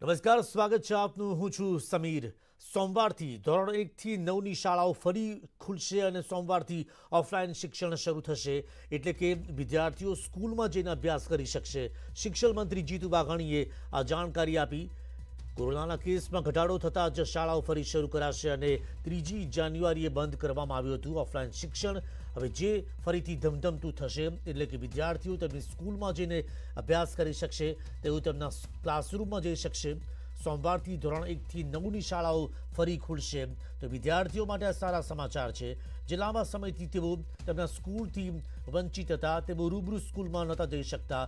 નમસ્કાર સ્વાગત છે આપનું હું છું સમીર સોમવારથી ધોરણ એકથી નવની શાળાઓ ફરી ખુલશે અને સોમવારથી ઓફલાઈન શિક્ષણ શરૂ થશે એટલે કે વિદ્યાર્થીઓ સ્કૂલમાં જઈને અભ્યાસ કરી શકશે શિક્ષણ મંત્રી જીતુ વાઘાણીએ આ જાણકારી આપી કોરોનાના કેસમાં ઘટાડો થતાં જ શાળાઓ ફરી શરૂ કરાશે અને ત્રીજી જાન્યુઆરીએ બંધ કરવામાં આવ્યું હતું ઓફલાઈન શિક્ષણ હવે જે ફરીથી ધમધમતું થશે એટલે કે વિદ્યાર્થીઓ તેમની સ્કૂલમાં જઈને અભ્યાસ કરી શકશે તેઓ તેમના ક્લાસરૂમમાં જઈ શકશે સોમવારથી ધોરણ એકથી નવની શાળાઓ ફરી ખુલશે તો વિદ્યાર્થીઓ માટે આ સારા સમાચાર છે જે લાંબા સમયથી તેઓ તેમના સ્કૂલથી વંચિત હતા તેઓ રૂબરૂ સ્કૂલમાં નહોતા જઈ શકતા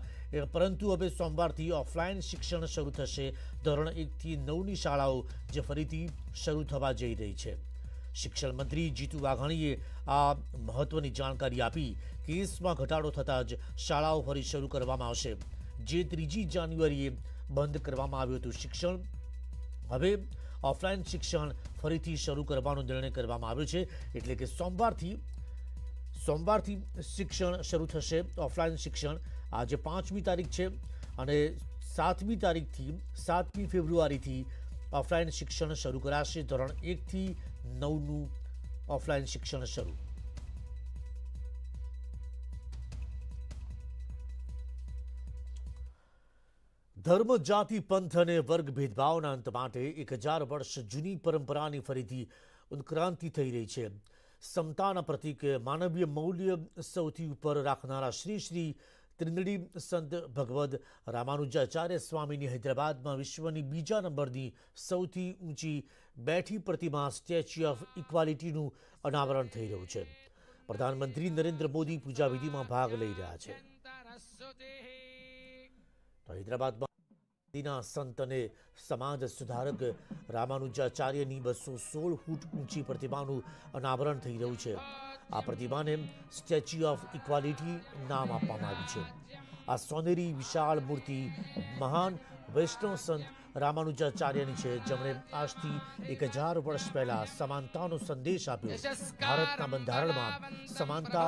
પરંતુ હવે સોમવારથી ઓફલાઈન શિક્ષણ શરૂ થશે ધોરણ એકથી નવની શાળાઓ જે ફરીથી શરૂ થવા જઈ રહી છે શિક્ષણ મંત્રી જીતુ વાઘાણીએ આ મહત્વની જાણકારી આપી કેસમાં ઘટાડો થતાં જ શાળાઓ ફરી શરૂ કરવામાં આવશે જે ત્રીજી જાન્યુઆરીએ બંધ કરવામાં આવ્યું હતું શિક્ષણ હવે ઓફલાઈન શિક્ષણ ફરીથી શરૂ કરવાનો નિર્ણય કરવામાં આવ્યો છે એટલે કે સોમવારથી સોમવારથી શિક્ષણ શરૂ થશે ઓફલાઈન શિક્ષણ આજે પાંચમી તારીખ છે અને સાતમી તારીખથી સાતમી ફેબ્રુઆરીથી ઓફલાઈન શિક્ષણ શરૂ કરાશે ધોરણ એકથી નવનું ઓફલાઈન શિક્ષણ શરૂ ધર્મ જાતિ પંથ અને વર્ગ ભેદભાવના અંત માટે એક હજાર વર્ષ જૂની પરંપરાની ફરીથી ઉત્ક્રાંતિ થઈ રહી છે સમતાના પ્રતીક માનવીય મૌલ્ય સૌથી ઉપર રાખનારા શ્રી શ્રી ત્રિનડી સંત ભગવદ રામાનુજાચાર્ય સ્વામીની હૈદરાબાદમાં વિશ્વની બીજા નંબરની સૌથી ઊંચી બેઠી પ્રતિમા સ્ટેચ્યુ ઓફ ઇક્વાલિટીનું અનાવરણ થઈ રહ્યું છે પ્રધાનમંત્રી નરેન્દ્ર મોદી પૂજાવિધિમાં ભાગ લઈ રહ્યા છે હૈદરાબાદમાં દીના સંત અને સમાજ સુધારક રામાનુજાચાર્યની બસો સોળ ફૂટ ઊંચી પ્રતિમાનું અનાવરણ થઈ રહ્યું છે આ પ્રતિમાને સ્ટેચ્યુ ઓફ ઇક્વાલિટી નામ આપવામાં આવ્યું છે આ સોનેરી વિશાળ મૂર્તિ મહાન વૈષ્ણવ સંત રામાનુજાચાર્યની છે જેમણે આજથી એક હજાર વર્ષ પહેલા સમાનતાનો સંદેશ આપ્યો ભારતના બંધારણમાં સમાનતા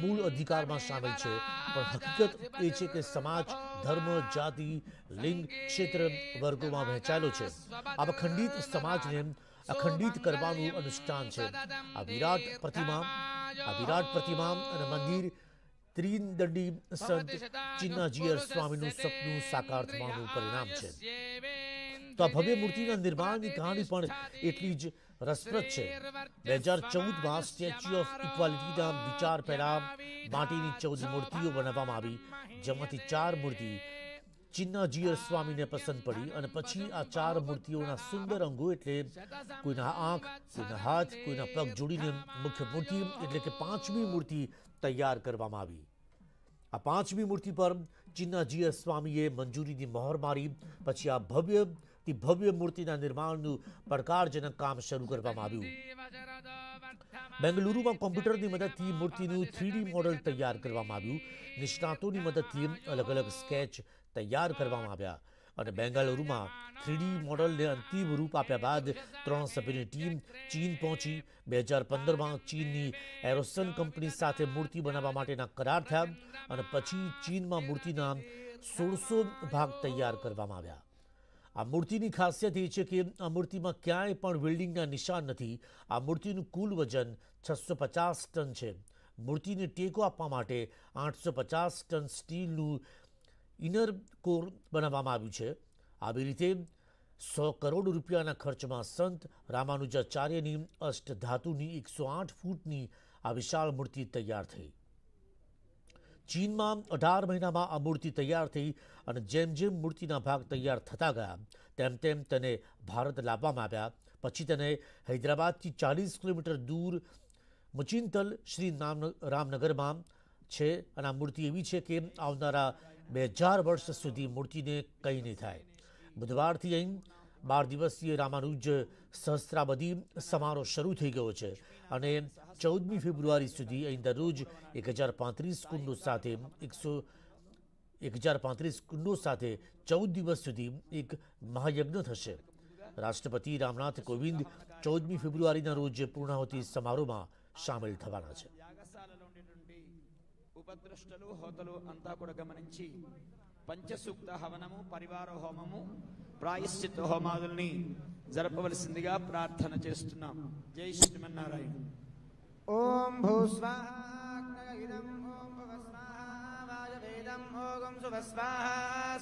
મૂળ અધિકારમાં સામેલ છે પણ હકીકત એ છે કે સમાજ ધર્મ જાતિ લિંગ ક્ષેત્ર વર્ગોમાં વહેંચાયેલો છે આ અખંડિત સમાજને અખંડિત કરવાનું અનુષ્ઠાન છે આ વિરાટ પ્રતિમા આ વિરાટ પ્રતિમા અને મંદિર ત્રિદંડી સંત ચિન્નાજીયર સ્વામીનું સપનું સાકાર થવાનું પરિણામ છે તો આ ભવ્ય મૂર્તિના નિર્માણની કહાણી પણ એટલી જ રસપ્રદ છે બે હજાર ચૌદમાં સ્ટેચ્યુ ઓફ ઇક્વાલિટીના વિચાર પહેલા માટીની ચૌદ મૂર્તિઓ બનાવવામાં આવી જેમાંથી ચાર મૂર્તિ ચિન્નાજીયર સ્વામીને પસંદ પડી અને પછી આ ચાર મૂર્તિઓના સુંદર અંગો એટલે કોઈના આંખ કોઈના હાથ કોઈના પગ જોડીને મુખ્ય મૂર્તિ એટલે કે પાંચમી મૂર્તિ તૈયાર કરવામાં આવી આ પાંચમી મૂર્તિ પર ચિન્ના સ્વામીએ મંજૂરીની મહોર મારી પછી આ ભવ્ય ભવ્ય મૂર્તિના નિર્માણનું પડકારજનક કામ શરૂ કરવામાં આવ્યું બેંગલુરુમાં કોમ્પ્યુટરની મદદથી મૂર્તિનું થ્રીડી મોડલ તૈયાર કરવામાં આવ્યું નિષ્ણાતોની મદદથી અલગ અલગ સ્કેચ તૈયાર કરવામાં આવ્યા અને બેંગાલુરુમાં થ્રીડી મોડલને અંતિમ રૂપ આપ્યા બાદ ત્રણ સભ્યની ટીમ ચીન પહોંચી બે હજાર પંદરમાં ચીનની એરોસન કંપની સાથે મૂર્તિ બનાવવા માટેના કરાર થયા અને પછી ચીનમાં મૂર્તિના સોળસો ભાગ તૈયાર કરવામાં આવ્યા આ મૂર્તિની ખાસિયત એ છે કે આ મૂર્તિમાં ક્યાંય પણ વેલ્ડિંગના નિશાન નથી આ મૂર્તિનું કુલ વજન છસો પચાસ ટન છે મૂર્તિને ટેકો આપવા માટે આઠસો પચાસ ટન સ્ટીલનું ઇનર કોર બનાવવામાં આવ્યું છે આવી રીતે સો કરોડ રૂપિયાના ખર્ચમાં સંત રામાનુજાચાર્યની અષ્ટધાતુની એકસો આઠ ફૂટની આ વિશાળ મૂર્તિ તૈયાર થઈ ચીનમાં અઢાર મહિનામાં આ મૂર્તિ તૈયાર થઈ અને જેમ જેમ મૂર્તિના ભાગ તૈયાર થતા ગયા તેમ તેમ તેને ભારત લાવવામાં આવ્યા પછી તેને હૈદરાબાદથી ચાલીસ કિલોમીટર દૂર મચિંતલ શ્રી રામનગરમાં છે અને આ મૂર્તિ એવી છે કે આવનારા બે હજાર વર્ષ સુધી મૂર્તિને કંઈ નહીં થાય બુધવારથી અહીં બાર દિવસીય રામાનુજ સહસ્ત્રાબદી સમારોહ શરૂ થઈ ગયો છે અને ચૌદમી ફેબ્રુઆરી સુધી અહીં દરરોજ એક હજાર પાંત્રીસ કુંડો સાથે એકસો એક હજાર પાંત્રીસ કુંડો સાથે ચૌદ દિવસ સુધી એક મહાયજ્ઞ થશે રાષ્ટ્રપતિ રામનાથ કોવિંદ ચૌદમી ફેબ્રુઆરીના રોજ પૂર્ણાહુતિ સમારોહમાં સામેલ થવાના છે ఉపద్రష్టలు హోతలు అంతా కూడా గమనించి పంచసూక్త హవనము పరివార హోమము ప్రాయశ్చిత్త హోమాదుల్ని జరపవలసిందిగా ప్రార్థన చేస్తున్నాం జై శ్రీమన్నారాయణ ఓం భూస్వాహ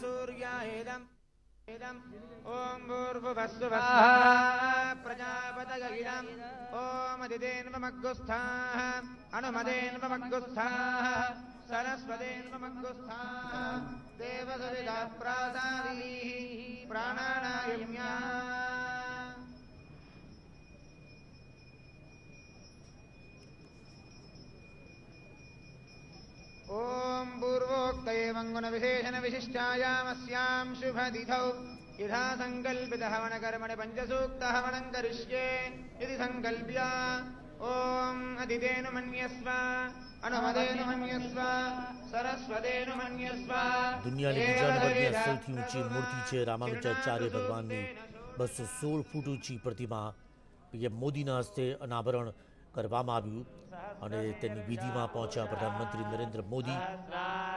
సూర్యాయుధం ॐ भूर्भुवस्सु प्रजापतगहिरम् ओमदिदेन्वमग्गुस्थाः अनुमदेन्वमग्गुस्थाः सरस्वतेन्वमग्गुस्थाः देवसुविदाः प्रासादीः प्राणानायम्याः शुभ शुभदिधौ यथा सूक्त हवन करिष्ये यदि संकल्प्या ओम अदितेनु मन्यस्व अनुमदेनु मन्यस्व સરસ્વતેનુ મન્યસ્વ દુનિયાની બીજા નંબરની સૌથી ઊંચી મૂર્તિ છે રામાનુજાચાર્ય ભગવાનની બસો સોળ ફૂટ ઊંચી પ્રતિમા પીએમ મોદીના હસ્તે अनावरण કરવામાં આવ્યું અને તેની વિધિમાં પહોંચ્યા પ્રધાનમંત્રી નરેન્દ્ર મોદી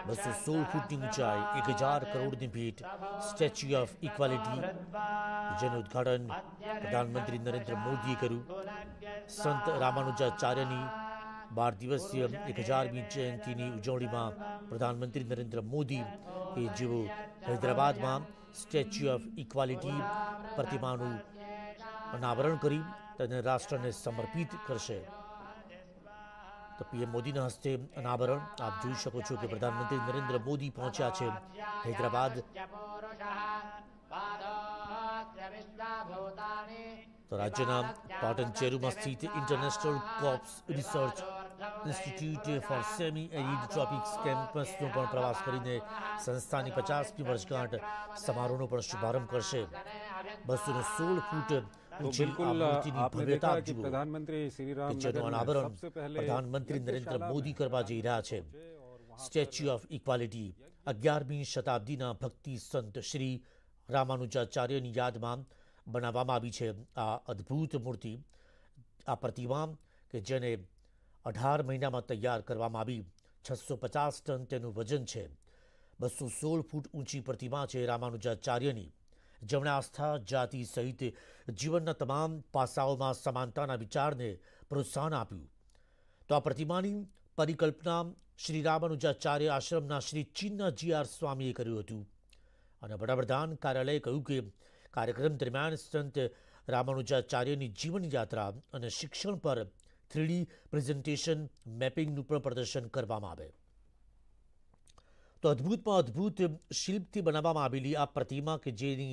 બસો સોળ ફૂટની ઊંચાઈ એક હજાર કરોડની ભેટ સ્ટેચ્યુ ઓફ ઇક્વાલિટી જેનું ઉદઘાટન પ્રધાનમંત્રી નરેન્દ્ર મોદીએ કર્યું સંત રામાનુજાચાર્યની બાર દિવસીય એક હજારમી જયંતિની ઉજવણીમાં પ્રધાનમંત્રી નરેન્દ્ર મોદી એ જેઓ હૈદરાબાદમાં સ્ટેચ્યુ ઓફ ઇક્વાલિટી પ્રતિમાનું અનાવરણ કરી તેને રાષ્ટ્રને સમર્પિત કરશે તો પીએમ મોદીના હસ્તે અનાવરણ આપ જોઈ શકો છો કે પ્રધાનમંત્રી નરેન્દ્ર મોદી પહોંચ્યા છે હૈદરાબાદ તો રાજ્યના પાટણ ચેરુમાં સ્થિત international crops research institute for semi arid tropics કેમ્પસનો પણ પ્રવાસ કરીને સંસ્થાની પચાસમી વર્ષગાંઠ સમારોહનો પણ શુભારંભ કરશે બસોને સોળ ફૂટ પ્રધાનમંત્રી નરેન્દ્ર મોદી કરવા જઈ રહ્યા છે સ્ટેચ્યુ ઓફ ઇક્વાલિટી અગિયારમી શતાબ્દીના ભક્તિ સંત શ્રી રામાનુજાચાર્યની યાદમાં બનાવવામાં આવી છે આ અદ્ભુત મૂર્તિ આ પ્રતિમા કે જેને અઢાર મહિનામાં તૈયાર કરવામાં આવી છસો પચાસ ટન તેનું વજન છે બસો સોળ ફૂટ ઊંચી પ્રતિમા છે રામાનુજાચાર્યની જેમણે આસ્થા જાતિ સહિત જીવનના તમામ પાસાઓમાં સમાનતાના વિચારને પ્રોત્સાહન આપ્યું તો આ પ્રતિમાની પરિકલ્પના શ્રી રામાનુજાચાર્ય આશ્રમના શ્રી ચિન્ના જી આર સ્વામીએ કર્યું હતું અને વડાપ્રધાન કાર્યાલયે કહ્યું કે કાર્યક્રમ દરમિયાન સંત રામાનુજાચાર્યની જીવનયાત્રા અને શિક્ષણ પર થ્રીડી પ્રેઝન્ટેશન મેપિંગનું પણ પ્રદર્શન કરવામાં આવે તો અદ્ભુતમાં અદ્ભુત શિલ્પથી બનાવવામાં આવેલી આ પ્રતિમા કે જેની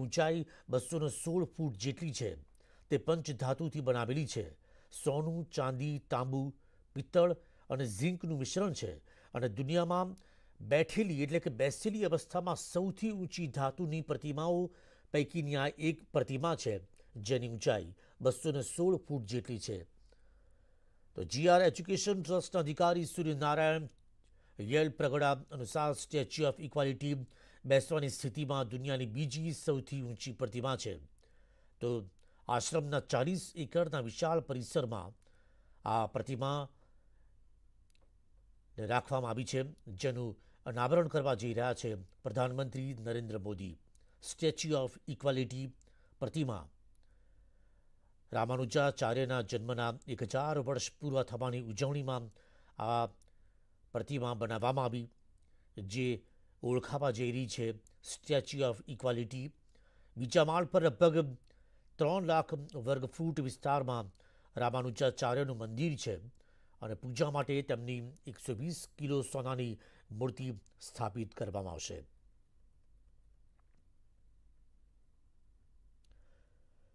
ઊંચાઈ બસોને સોળ ફૂટ જેટલી છે તે પંચધાતુથી બનાવેલી છે સોનું ચાંદી તાંબુ પિત્તળ અને ઝીંકનું મિશ્રણ છે અને દુનિયામાં બેઠેલી એટલે કે બેસેલી અવસ્થામાં સૌથી ઊંચી ધાતુની પ્રતિમાઓ પૈકીની આ એક પ્રતિમા છે જેની ઊંચાઈ બસોને સોળ ફૂટ જેટલી છે તો જીઆર એજ્યુકેશન ટ્રસ્ટના અધિકારી સૂર્યનારાયણ યેલ પ્રગડા અનુસાર સ્ટેચ્યુ ઓફ ઇક્વાલિટી બેસવાની સ્થિતિમાં દુનિયાની બીજી સૌથી ઊંચી પ્રતિમા છે તો આશ્રમના ચાલીસ એકરના વિશાળ પરિસરમાં આ પ્રતિમા રાખવામાં આવી છે જેનું અનાવરણ કરવા જઈ રહ્યા છે પ્રધાનમંત્રી Narendra Modi statue of equality પ્રતિમા રામાનુજાચાર્યના જન્મના એક હજાર વર્ષ પૂર્વ થવાની ઉજવણીમાં આ પ્રતિમા બનાવવામાં આવી જે ઓળખાવા જઈ રહી છે સ્ટેચ્યુ ઓફ ઇક્વાલિટી બીજા માળ પર લગભગ ત્રણ લાખ વર્ગ ફૂટ વિસ્તારમાં રામાનુજાચાર્યનું મંદિર છે અને પૂજા માટે તેમની એકસો વીસ કિલો સોનાની મૂર્તિ સ્થાપિત કરવામાં આવશે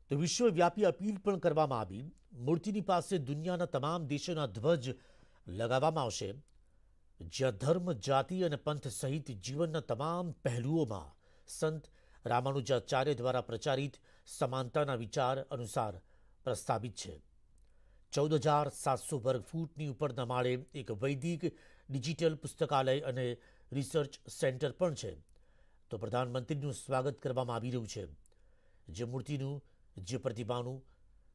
તો વિશ્વવ્યાપી અપીલ પણ કરવામાં આવી મૂર્તિની પાસે દુનિયાના તમામ દેશોના ધ્વજ લગાવવામાં આવશે જ્યાં ધર્મ જાતિ અને પંથ સહિત જીવનના તમામ પહેલુઓમાં સંત રામાનુજાચાર્ય દ્વારા પ્રચારિત સમાનતાના વિચાર અનુસાર પ્રસ્થાપિત છે ચૌદ હજાર સાતસો વર્ગ ફૂટની ઉપરના માળે એક વૈદિક ડિજિટલ પુસ્તકાલય અને રિસર્ચ સેન્ટર પણ છે તો પ્રધાનમંત્રીનું સ્વાગત કરવામાં આવી રહ્યું છે જે મૂર્તિનું જે પ્રતિભાનું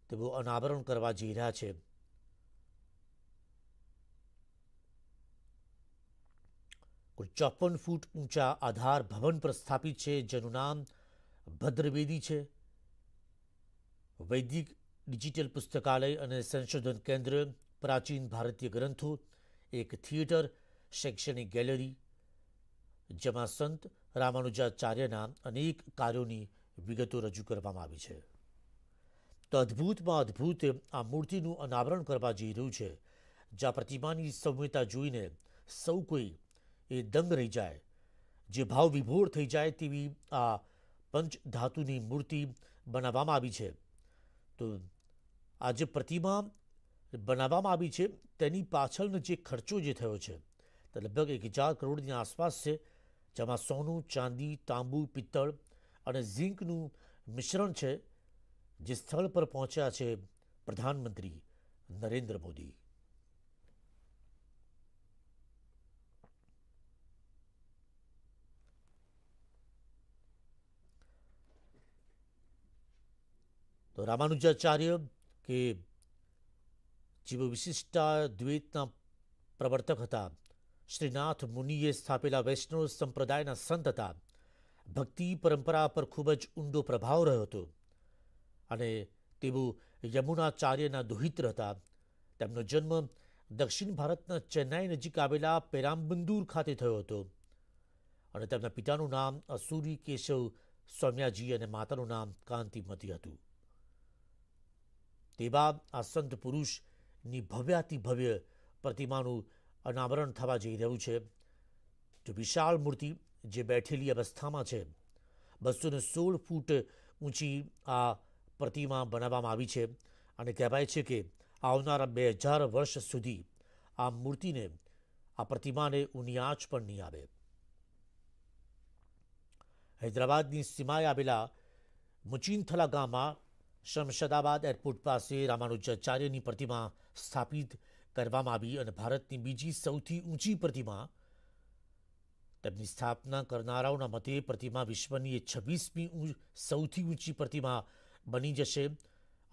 તેઓ અનાવરણ કરવા જઈ રહ્યા છે કુલ ચોપન ફૂટ ઊંચા આધાર ભવન પર સ્થાપિત છે જેનું નામ ભદ્રવેદી છે વૈદિક ડિજિટલ પુસ્તકાલય અને સંશોધન કેન્દ્ર પ્રાચીન ભારતીય ગ્રંથો એક થિયેટર શૈક્ષણિક ગેલેરી જેમાં સંત રામાનુજાચાર્યના અનેક કાર્યોની વિગતો રજૂ કરવામાં આવી છે તો અદ્ભુતમાં અદ્ભુત આ મૂર્તિનું અનાવરણ કરવા જઈ રહ્યું છે જ્યાં પ્રતિમાની સંવ્યતા જોઈને સૌ કોઈ એ દંગ રહી જાય જે ભાવ વિભોર થઈ જાય તેવી આ પંચધાતુની મૂર્તિ બનાવવામાં આવી છે તો આ જે પ્રતિમા બનાવવામાં આવી છે તેની પાછળનો જે ખર્ચો જે થયો છે તે લગભગ એક હજાર કરોડની આસપાસ છે જેમાં સોનું ચાંદી તાંબુ પિત્તળ અને ઝીંકનું મિશ્રણ છે જે સ્થળ પર પહોંચ્યા છે પ્રધાનમંત્રી નરેન્દ્ર મોદી તો રામાનુજાચાર્ય કે જેઓ વિશિષ્ટા દ્વૈતના પ્રવર્તક હતા શ્રીનાથ મુનિએ સ્થાપેલા વૈષ્ણવ સંપ્રદાયના સંત હતા ભક્તિ પરંપરા પર ખૂબ જ ઊંડો પ્રભાવ રહ્યો હતો અને તેઓ યમુનાચાર્યના દોહિત્ર હતા તેમનો જન્મ દક્ષિણ ભારતના ચેન્નાઈ નજીક આવેલા પેરામ્બંદુર ખાતે થયો હતો અને તેમના પિતાનું નામ અસુરી કેશવ સૌમ્યાજી અને માતાનું નામ કાંતિમતી હતું તેવા આ સંત પુરુષની ભવ્યાતિ ભવ્ય પ્રતિમાનું અનાવરણ થવા જઈ રહ્યું છે જો વિશાળ મૂર્તિ જે બેઠેલી અવસ્થામાં છે બસો ને સોળ ફૂટ ઊંચી આ પ્રતિમા બનાવવામાં આવી છે અને કહેવાય છે કે આવનારા બે હજાર વર્ષ સુધી આ મૂર્તિને આ પ્રતિમાને ઊની આંચ પણ નહીં આવે હૈદરાબાદની સીમાએ આવેલા મુચીનથલા ગામમાં શમશદાબાદ એરપોર્ટ પાસે રામાનુજાચાર્યની પ્રતિમા સ્થાપિત કરવામાં આવી અને ભારતની બીજી સૌથી ઊંચી પ્રતિમા તેમની સ્થાપના કરનારાઓના મતે પ્રતિમા વિશ્વની એ છવ્વીસમી સૌથી ઊંચી પ્રતિમા બની જશે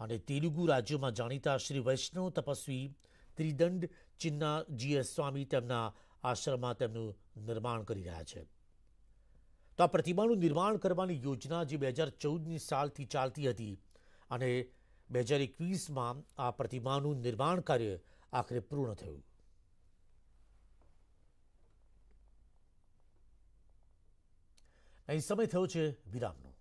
અને તેલુગુ રાજ્યોમાં જાણીતા શ્રી વૈષ્ણવ તપસ્વી ત્રિદંડ ચિન્ના જીએસ સ્વામી તેમના આશ્રમમાં તેમનું નિર્માણ કરી રહ્યા છે તો આ પ્રતિમાનું નિર્માણ કરવાની યોજના જે બે હજાર ચૌદની સાલથી ચાલતી હતી અને બે હજાર એકવીસમાં આ પ્રતિમાનું નિર્માણ કાર્ય આખરે પૂર્ણ થયું અહીં સમય થયો છે વિરામનો